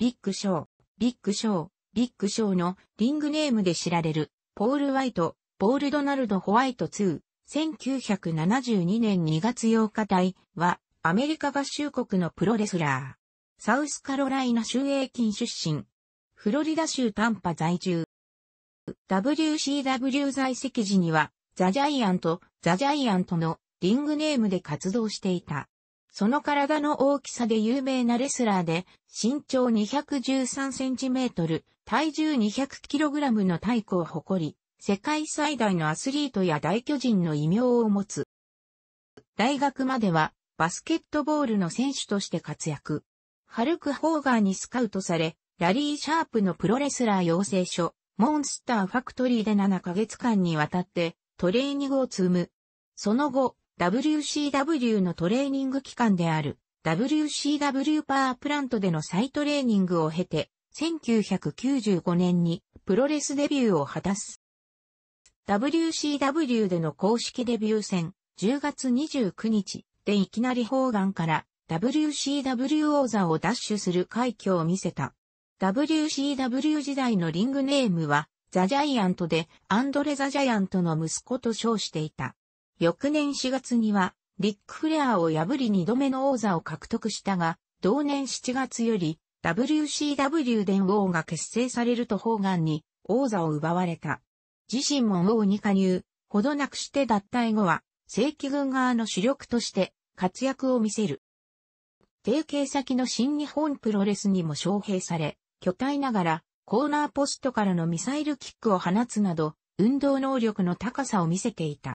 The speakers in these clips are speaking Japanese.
ビッグショー、ビッグショー、ビッグショーのリングネームで知られる、ポール・ワイト、ポール・ドナルド・ホワイト2、1972年2月8日台は、アメリカ合衆国のプロレスラー。サウスカロライナ州営金出身。フロリダ州タンパ在住。WCW 在籍時には、ザ・ジャイアント、ザ・ジャイアントのリングネームで活動していた。その体の大きさで有名なレスラーで、身長213センチメートル、体重200キログラムの体躯を誇り、世界最大のアスリートや大巨人の異名を持つ。大学までは、バスケットボールの選手として活躍。ハルク・ホーガーにスカウトされ、ラリー・シャープのプロレスラー養成所、モンスター・ファクトリーで7ヶ月間にわたってトレーニングを積む。その後、WCW のトレーニング期間である WCW パワープラントでの再トレーニングを経て、1995年にプロレスデビューを果たす。WCW での公式デビュー戦、10月29日でいきなりガンから WCW 王座を奪取する快挙を見せた。WCW 時代のリングネームは、ザ・ジャイアントで、アンドレ・ザ・ジャイアントの息子と称していた。翌年4月には、リック・フレアを破り2度目の王座を獲得したが、同年7月より、WCW 伝王が結成されると方眼に王座を奪われた。自身も王に加入、ほどなくして脱退後は、正規軍側の主力として活躍を見せる。提携先の新日本プロレスにも招聘され、巨体ながらコーナーポストからのミサイルキックを放つなど、運動能力の高さを見せていた。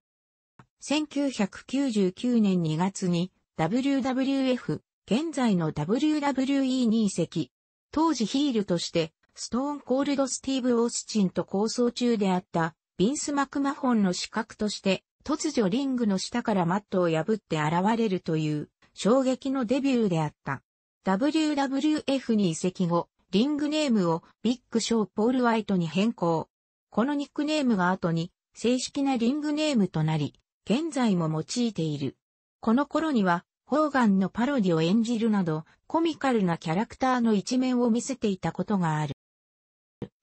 1999年2月に WWF、現在の WWE に移籍。当時ヒールとして、ストーンコールドスティーブ・オースチンと構想中であった、ビンス・マクマホンの資格として、突如リングの下からマットを破って現れるという、衝撃のデビューであった。WWF に移籍後、リングネームをビッグショー・ポール・ワイトに変更。このニックネームが後に正式なリングネームとなり、現在も用いている。この頃には、ホーガンのパロディを演じるなど、コミカルなキャラクターの一面を見せていたことがある。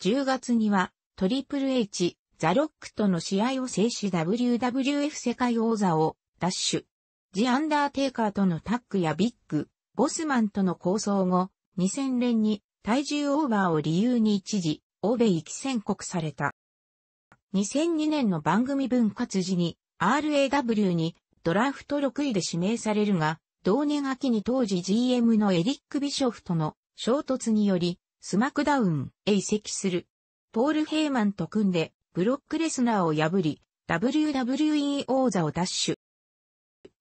10月には、トリプル H、ザ・ロックとの試合を制し WWF 世界王座を、ダッシュ。ジ・アンダーテイカーとのタッグやビッグ、ボスマンとの構想後、2000年に体重オーバーを理由に一時、欧米行き宣告された。2002年の番組分割時に、RAW にドラフト6位で指名されるが、同年秋に当時 GM のエリック・ビショフとの衝突により、スマクダウンへ移籍する。ポール・ヘイマンと組んで、ブロック・レスナーを破り、WWE 王座を奪取。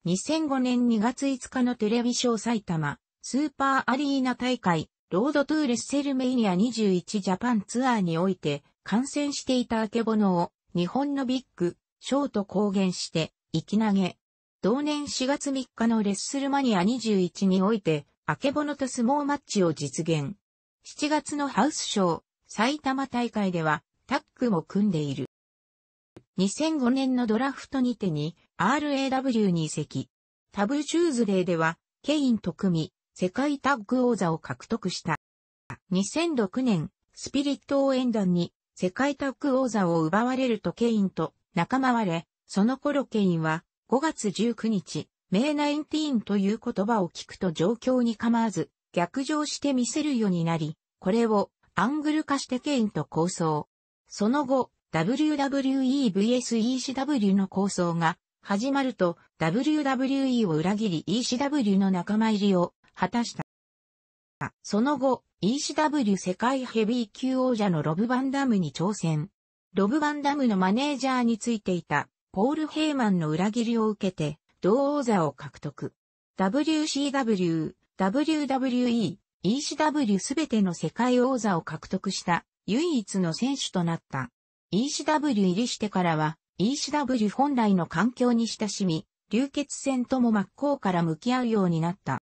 2005年2月5日のテレビショー埼玉、スーパーアリーナ大会、ロードトゥーレッセルメイニア21ジャパンツアーにおいて、観戦していたアケボノを、日本のビッグ、ショート公言して、生き投げ。同年4月3日のレッスルマニア21において、アケボノと相撲マッチを実現。7月のハウスショー、埼玉大会では、タッグも組んでいる。2005年のドラフトにてに、RAW に移籍。タブチューズデーでは、ケインと組み、世界タッグ王座を獲得した。2006年、スピリット応援団に世界タッグ王座を奪われるとケインと仲間割れ、その頃ケインは5月19日、メイナインティーンという言葉を聞くと状況に構わず逆上して見せるようになり、これをアングル化してケインと構想。その後、WWE vs ECW の構想が始まると WWE を裏切り ECW の仲間入りを果たした。その後、ECW 世界ヘビー級王者のロブ・バンダムに挑戦。ロブ・バンダムのマネージャーについていた、ポール・ヘイマンの裏切りを受けて、同王座を獲得。WCW、WWE、ECW すべての世界王座を獲得した唯一の選手となった。ECW 入りしてからは ECW 本来の環境に親しみ、流血戦とも真っ向から向き合うようになった。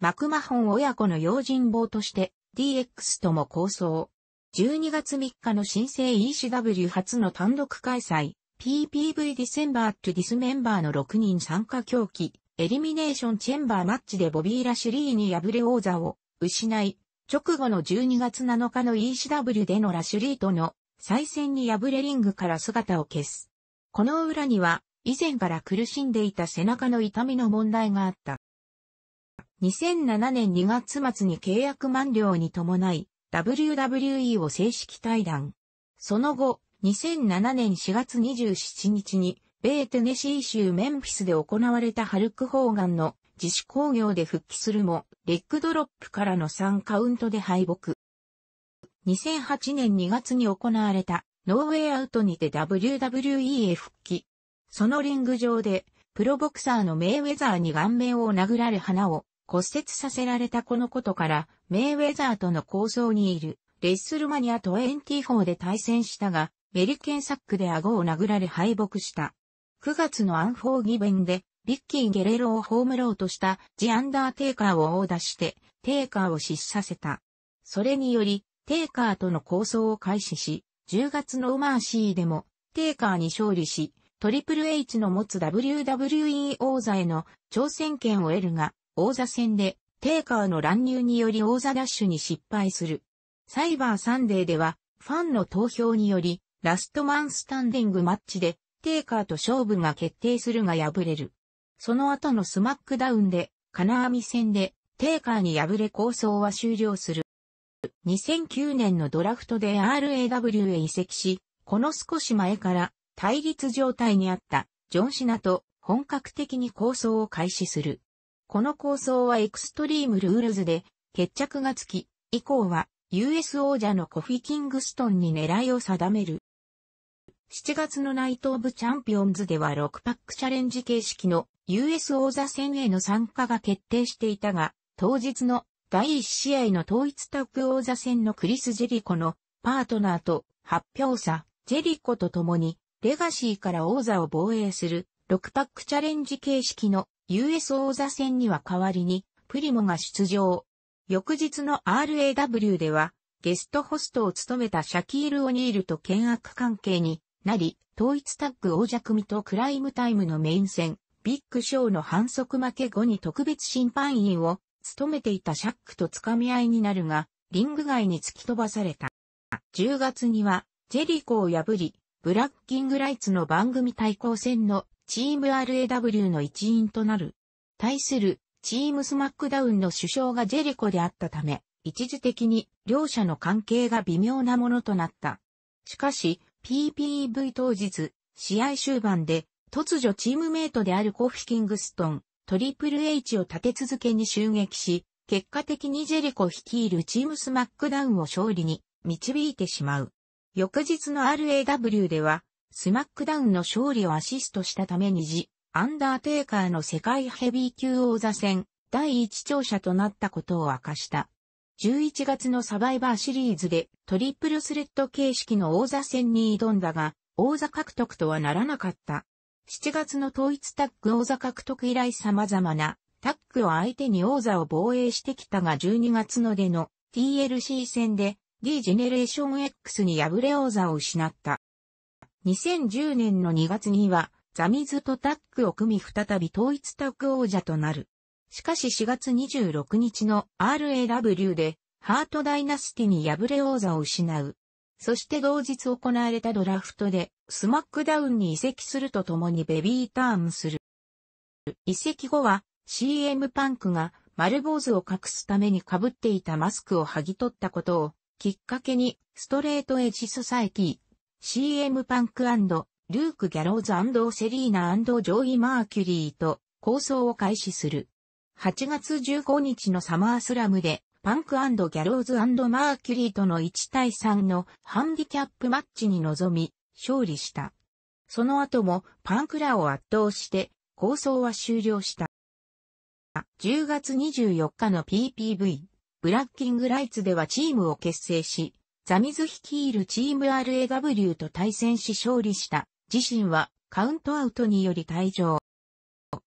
マクマホン親子の用心棒として DX とも構想、12月3日の新生 ECW 初の単独開催、PPV ディセンバーとディスメンバーの6人参加競技、エリミネーションチェンバーマッチでボビー・ラシュリーに敗れ王座を失い、直後の12月7日の ECW でのラシュリーとの再戦に敗れリングから姿を消す。この裏には、以前から苦しんでいた背中の痛みの問題があった。2007年2月末に契約満了に伴い、WWE を正式退団。その後、2007年4月27日に、米テネシー州メンフィスで行われたハルク・ホーガンの自主工業で復帰するも、レッグドロップからの3カウントで敗北。2008年2月に行われたノーウェイアウトにて WWE へ復帰。そのリング上で、プロボクサーのメイウェザーに顔面を殴られ花を骨折させられたこのことから、メイウェザーとの構想にいる、レッスルマニア24で対戦したが、メリケンサックで顎を殴られ敗北した。9月のアンフォーギベンで、ビッキー・ゲレロを葬ろうとした、ジ・アンダーテイカーを殴打して、テイカーを失させた。それにより、テイカーとの構想を開始し、10月のオマーシーでも、テイカーに勝利し、トリプル H の持つ WWE 王座への挑戦権を得るが、王座戦で、テイカーの乱入により王座ダッシュに失敗する。サイバーサンデーでは、ファンの投票により、ラストマンスタンディングマッチで、テイカーと勝負が決定するが敗れる。その後のスマックダウンで、金網戦で、テイカーに敗れ構想は終了する。2009年のドラフトで RAW へ移籍し、この少し前から対立状態にあったジョンシナと本格的に構想を開始する。この構想はエクストリームルールズで決着がつき、以降は US 王者のコフィ・キングストンに狙いを定める。7月のナイト・オブ・チャンピオンズでは6パックチャレンジ形式の US 王座戦への参加が決定していたが、当日の第1試合の統一タッグ王座戦のクリス・ジェリコのパートナーと発表者、ジェリコと共にレガシーから王座を防衛する6パックチャレンジ形式の US 王座戦には代わりに、プリモが出場。翌日の RAW では、ゲストホストを務めたシャキール・オニールと険悪関係になり、統一タッグ王者組とクライムタイムのメイン戦、ビッグショーの反則負け後に特別審判員を務めていたシャックと掴み合いになるが、リング外に突き飛ばされた。10月には、ジェリコを破り、ブラッキングライツの番組対抗戦のチーム RAW の一員となる。対する、チームスマックダウンの首相がジェリコであったため、一時的に両者の関係が微妙なものとなった。しかし、PPV 当日、試合終盤で、突如チームメイトであるコフ・キングストン、トリプル H を立て続けに襲撃し、結果的にジェリコ率いるチームスマックダウンを勝利に導いてしまう。翌日の RAW では、スマックダウンの勝利をアシストしたためにジ・アンダーテイカーの世界ヘビー級王座戦第一長者となったことを明かした。11月のサバイバーシリーズでトリプルスレッド形式の王座戦に挑んだが、王座獲得とはならなかった。7月の統一タッグ王座獲得以来様々なタッグを相手に王座を防衛してきたが12月のでの TLC 戦で D ジェネレーション X に敗れ王座を失った。2010年の2月には、ザミズとタッグを組み再び統一タッグ王者となる。しかし4月26日の RAW で、ハートダイナスティに敗れ王座を失う。そして同日行われたドラフトで、スマックダウンに移籍するとともにベビーターンする。移籍後は、CM パンクが丸坊主を隠すために被っていたマスクを剥ぎ取ったことを、きっかけに、ストレートエッジソサエティ、CM パンクルーク・ギャローズセリーナジョーイ・マーキュリーと構想を開始する。8月15日のサマースラムで、パンクギャローズマーキュリーとの1対3のハンディキャップマッチに臨み、勝利した。その後もパンクラを圧倒して、構想は終了した。10月24日の PPV、ブラッキングライツではチームを結成し、ザミズ率いるチーム RAW と対戦し勝利した。自身はカウントアウトにより退場。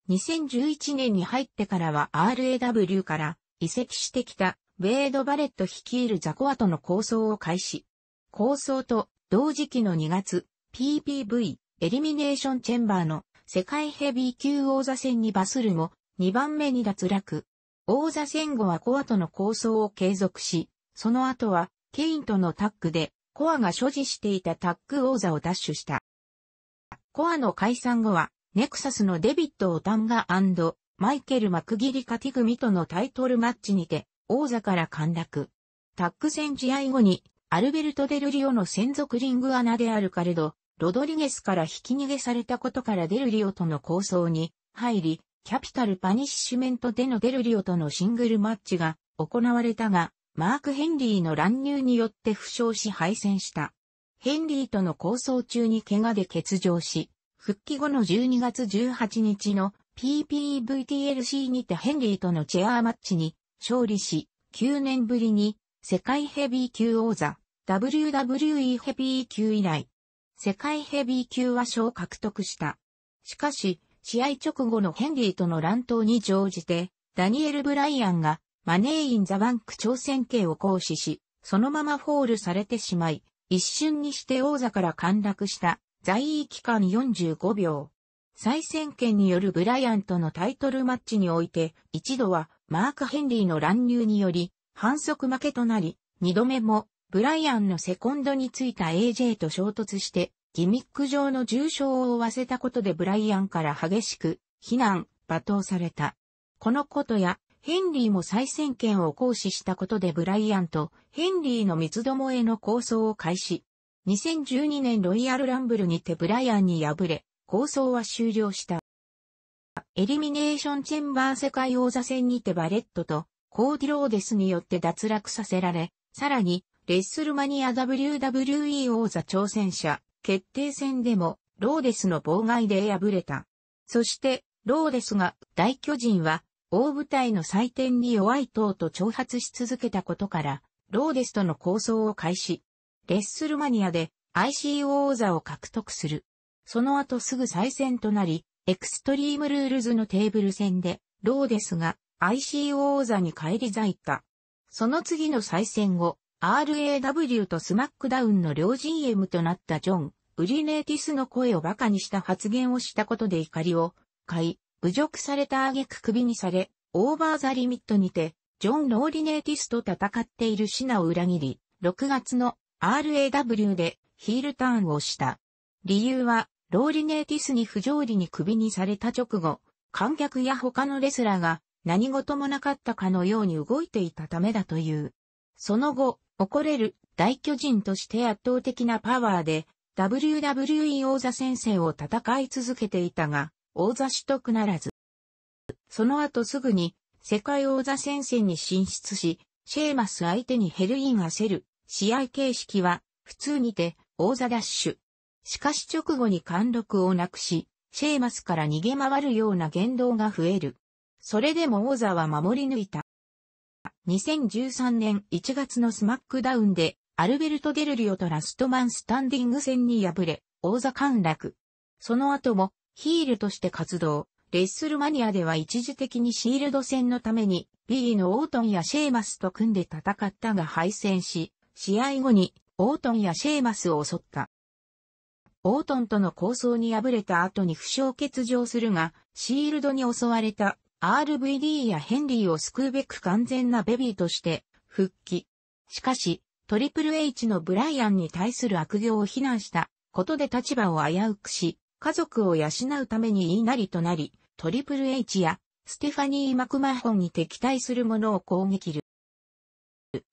2011年に入ってからは RAW から移籍してきたウェイド・バレット率いるザコアとの構想を開始。構想と同時期の2月、PPV、エリミネーションチェンバーの世界ヘビー級王座戦にバスルも2番目に脱落。王座戦後はコアとの構想を継続し、その後はケインとのタッグで、コアが所持していたタッグ王座を奪取した。コアの解散後は、ネクサスのデビット・オタンガマイケル・マクギリカティ組とのタイトルマッチにて、王座から陥落。タッグ戦試合後に、アルベルト・デルリオの専属リング穴であるカレド、ロドリゲスからひき逃げされたことからデルリオとの構想に入り、キャピタル・パニッシュメントでのデルリオとのシングルマッチが行われたが、マーク・ヘンリーの乱入によって負傷し敗戦した。ヘンリーとの抗争中に怪我で欠場し、復帰後の12月18日の PPVTLC にてヘンリーとのチェアーマッチに勝利し、9年ぶりに世界ヘビー級王座 WWE ヘビー級以来、世界ヘビー級は賞を獲得した。しかし、試合直後のヘンリーとの乱闘に乗じて、ダニエル・ブライアンがマネーインザバンク挑戦権を行使し、そのままフォールされてしまい、一瞬にして王座から陥落した在位期間45秒。再選権によるブライアンとのタイトルマッチにおいて、一度はマーク・ヘンリーの乱入により反則負けとなり、二度目もブライアンのセコンドについた AJ と衝突して、ギミック上の重傷を負わせたことでブライアンから激しく非難、罵倒された。このことやヘンリーも再選権を行使したことでブライアンとヘンリーの三つどもへの構想を開始。2012年ロイヤルランブルにてブライアンに敗れ、構想は終了した。エリミネーションチェンバー世界王座戦にてバレットとコーディローデスによって脱落させられ、さらにレッスルマニア WWE 王座挑戦者決定戦でもローデスの妨害で敗れた。そして、ローデスが大巨人は大舞台の祭典に弱い党と挑発し続けたことから、ローデスとの構想を開始。レッスルマニアで IC 王座を獲得する。その後すぐ再戦となり、エクストリームルールズのテーブル戦で、ローデスが IC 王座に返り咲いた。その次の再戦後、RAW とスマックダウンの両 GM となったジョン、ウリネーティスの声を馬鹿にした発言をしたことで怒りを買い、侮辱された挙句首にされ、オーバーザリミットにて、ジョン・ローリネーティスと戦っているシナを裏切り、6月の RAW でヒールターンをした。理由は、ローリネーティスに不条理に首にされた直後、観客や他のレスラーが何事もなかったかのように動いていたためだという。その後、怒れる大巨人として圧倒的なパワーで、WWE 王座戦線を戦い続けていたが、王座取得ならず。その後すぐに、世界王座戦線に進出し、シェーマス相手にヘルイン焦る。試合形式は、普通にて、王座ダッシュ。しかし直後に貫禄をなくし、シェーマスから逃げ回るような言動が増える。それでも王座は守り抜いた。2013年1月のスマックダウンで、アルベルト・デルリオとラストマンスタンディング戦に敗れ、王座陥落。その後も、ヒールとして活動。レッスルマニアでは一時的にシールド戦のために B のオートンやシェーマスと組んで戦ったが敗戦し、試合後にオートンやシェーマスを襲った。オートンとの抗争に敗れた後に負傷欠場するが、シールドに襲われた RVD やヘンリーを救うべく完全なベビーとして復帰。しかし、トリプル H のブライアンに対する悪行を非難したことで立場を危うくし、家族を養うために言いなりとなり、トリプル H やステファニー・マクマホンに敵対する者を攻撃る。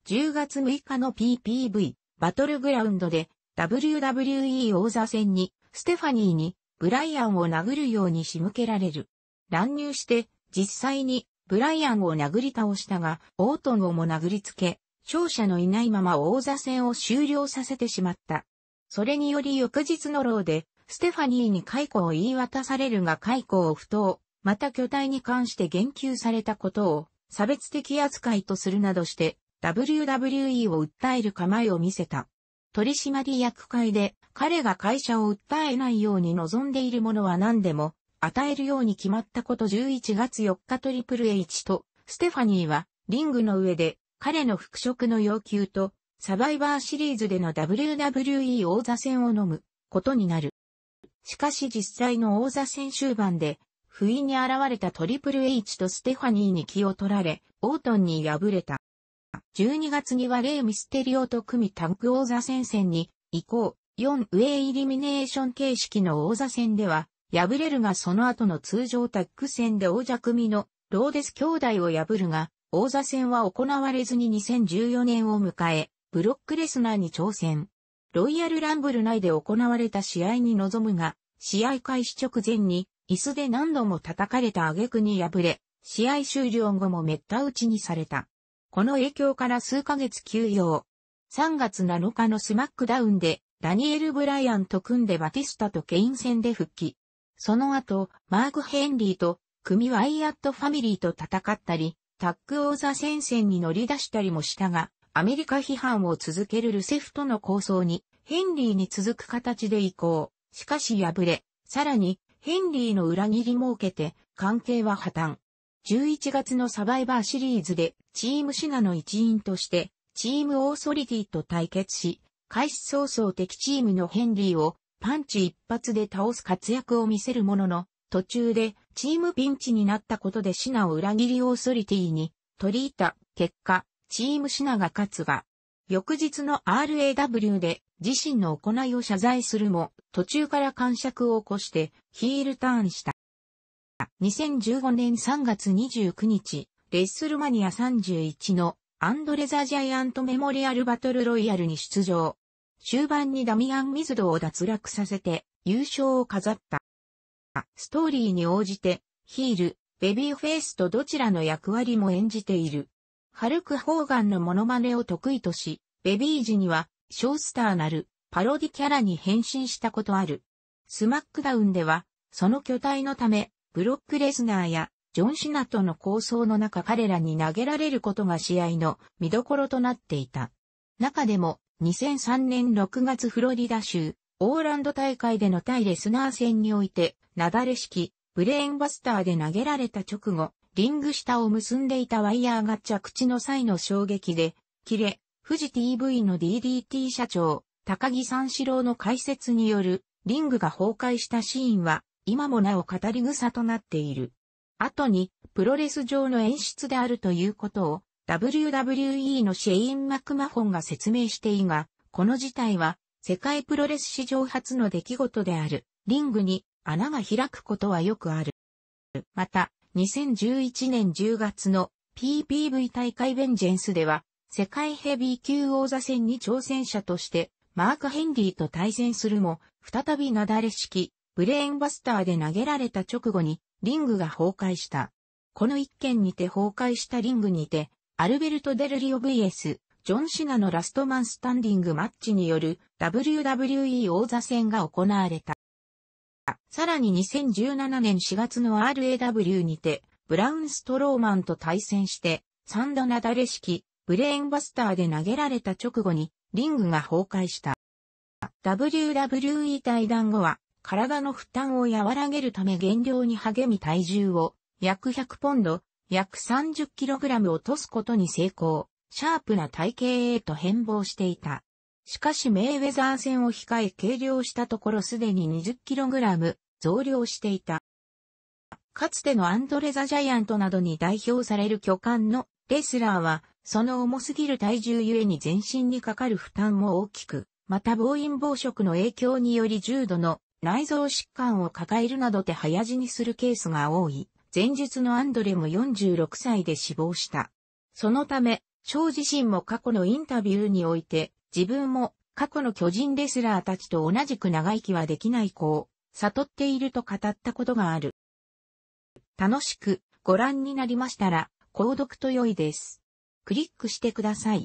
10月6日の PPV バトルグラウンドで WWE 王座戦にステファニーにブライアンを殴るように仕向けられる。乱入して実際にブライアンを殴り倒したが、オートンをも殴りつけ、勝者のいないまま王座戦を終了させてしまった。それにより翌日のローでステファニーに解雇を言い渡されるが解雇を不当、また巨体に関して言及されたことを差別的扱いとするなどして WWE を訴える構えを見せた。取締役会で彼が会社を訴えないように望んでいるものは何でも与えるように決まったこと11月4日トリプル H とステファニーはリングの上で彼の復職の要求とサバイバーシリーズでの WWE 王座戦を飲むことになる。しかし実際の王座戦終盤で、不意に現れたトリプル H とステファニーに気を取られ、オートンに敗れた。12月にはレイ・ミステリオと組タッグ王座戦線に移行、4ウェイイリミネーション形式の王座戦では、敗れるがその後の通常タッグ戦で王者組のローデス兄弟を破るが、王座戦は行われずに2014年を迎え、ブロックレスナーに挑戦。ロイヤルランブル内で行われた試合に臨むが、試合開始直前に椅子で何度も叩かれた挙句に敗れ、試合終了後も滅多打ちにされた。この影響から数ヶ月休養。3月7日のスマックダウンで、ダニエル・ブライアンと組んでバティスタとケイン戦で復帰。その後、マーク・ヘンリーと、組ワイアット・ファミリーと戦ったり、タック・オーザ戦線に乗り出したりもしたが、アメリカ批判を続けるルセフとの構想に、ヘンリーに続く形で移行。しかし敗れ、さらに、ヘンリーの裏切りも受けて、関係は破綻。11月のサバイバーシリーズで、チームシナの一員として、チームオーソリティと対決し、開始早々敵チームのヘンリーを、パンチ一発で倒す活躍を見せるものの、途中で、チームピンチになったことでシナを裏切りオーソリティに、取り入った結果、チーム品が勝つが、翌日の RAW で自身の行いを謝罪するも、途中から感触を起こしてヒールターンした。2015年3月29日、レッスルマニア31のアンドレザ・ジャイアント・メモリアル・バトル・ロイヤルに出場。終盤にダミアン・ミズドを脱落させて優勝を飾った。ストーリーに応じて、ヒール、ベビーフェイスとどちらの役割も演じている。ハルク・ホーガンのモノマネを得意とし、ベビー時には、ショースターなる、パロディキャラに変身したことある。スマックダウンでは、その巨体のため、ブロック・レスナーや、ジョン・シナとの構想の中彼らに投げられることが試合の見どころとなっていた。中でも、2003年6月フロリダ州、オーランド大会での対レスナー戦において、なだれ式、ブレーンバスターで投げられた直後、リング下を結んでいたワイヤーが着地の際の衝撃で、切れ、富士 TV の DDT 社長、高木三四郎の解説による、リングが崩壊したシーンは、今もなお語り草となっている。後に、プロレス上の演出であるということを、WWE のシェイン・マクマホンが説明していいが、この事態は、世界プロレス史上初の出来事である、リングに穴が開くことはよくある。また、2011年10月の PPV 大会ベンジェンスでは、世界ヘビー級王座戦に挑戦者として、マーク・ヘンリーと対戦するも、再びなだれ式、ブレーンバスターで投げられた直後に、リングが崩壊した。この一件にて崩壊したリングにて、アルベルト・デルリオ VS、ジョン・シナのラストマンスタンディングマッチによる WWE 王座戦が行われた。さらに2017年4月の RAW にて、ブラウンストローマンと対戦して、ン度なだれ式、ブレーンバスターで投げられた直後に、リングが崩壊した。WWE 対談後は、体の負担を和らげるため減量に励み体重を、約100ポンド、約 30kg 落とすことに成功、シャープな体型へと変貌していた。しかしメイウェザー戦を控え計量したところすでに 20kg 増量していた。かつてのアンドレザ・ジャイアントなどに代表される巨漢のレスラーは、その重すぎる体重ゆえに全身にかかる負担も大きく、また暴飲暴食の影響により重度の内臓疾患を抱えるなどで早死にするケースが多い。前述のアンドレも46歳で死亡した。そのため、翔自身も過去のインタビューにおいて、自分も過去の巨人レスラーたちと同じく長生きはできない子を悟っていると語ったことがある。楽しくご覧になりましたら、購読と良いです。クリックしてください。